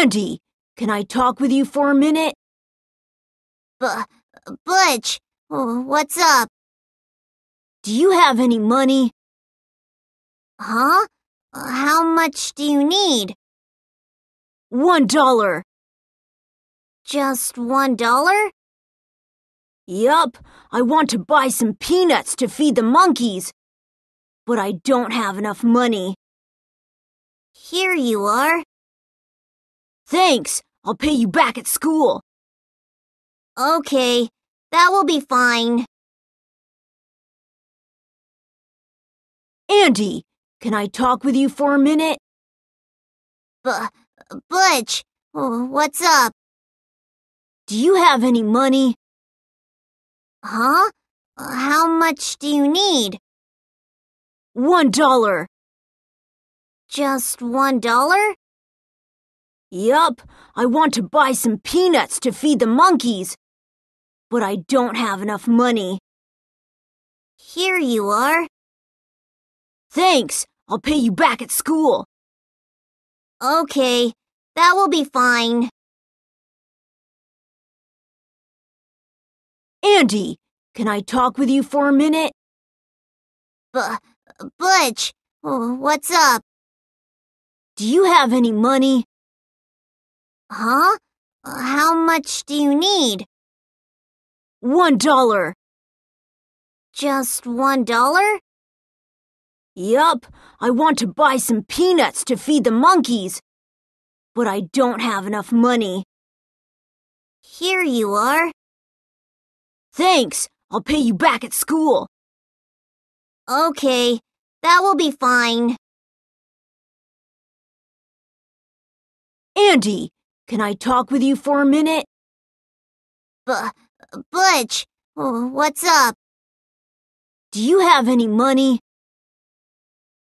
Andy, can I talk with you for a minute? B Butch, what's up? Do you have any money? Huh? How much do you need? One dollar. Just one dollar? Yup, I want to buy some peanuts to feed the monkeys. But I don't have enough money. Here you are. Thanks! I'll pay you back at school! Okay, that will be fine. Andy, can I talk with you for a minute? B Butch, what's up? Do you have any money? Huh? How much do you need? One dollar. Just one dollar? Yup, I want to buy some peanuts to feed the monkeys. But I don't have enough money. Here you are. Thanks, I'll pay you back at school. Okay, that will be fine. Andy, can I talk with you for a minute? But Butch, what's up? Do you have any money? Huh? How much do you need? One dollar. Just one dollar? Yup, I want to buy some peanuts to feed the monkeys. But I don't have enough money. Here you are. Thanks, I'll pay you back at school. Okay, that will be fine. Andy, can I talk with you for a minute? B Butch, what's up? Do you have any money?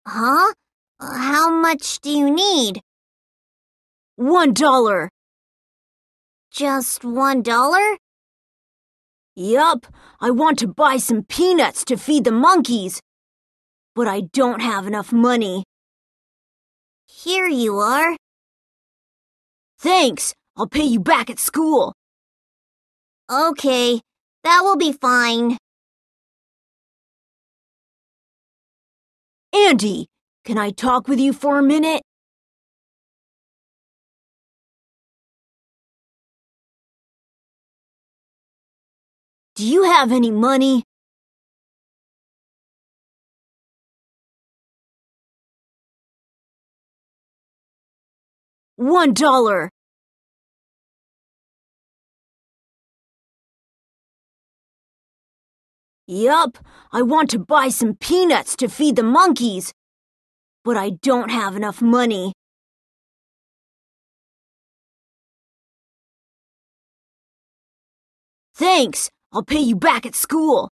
Huh? How much do you need? One dollar. Just one dollar? Yup, I want to buy some peanuts to feed the monkeys. But I don't have enough money. Here you are. Thanks! I'll pay you back at school! Okay, that will be fine. Andy, can I talk with you for a minute? Do you have any money? One dollar. Yup, I want to buy some peanuts to feed the monkeys. But I don't have enough money. Thanks, I'll pay you back at school.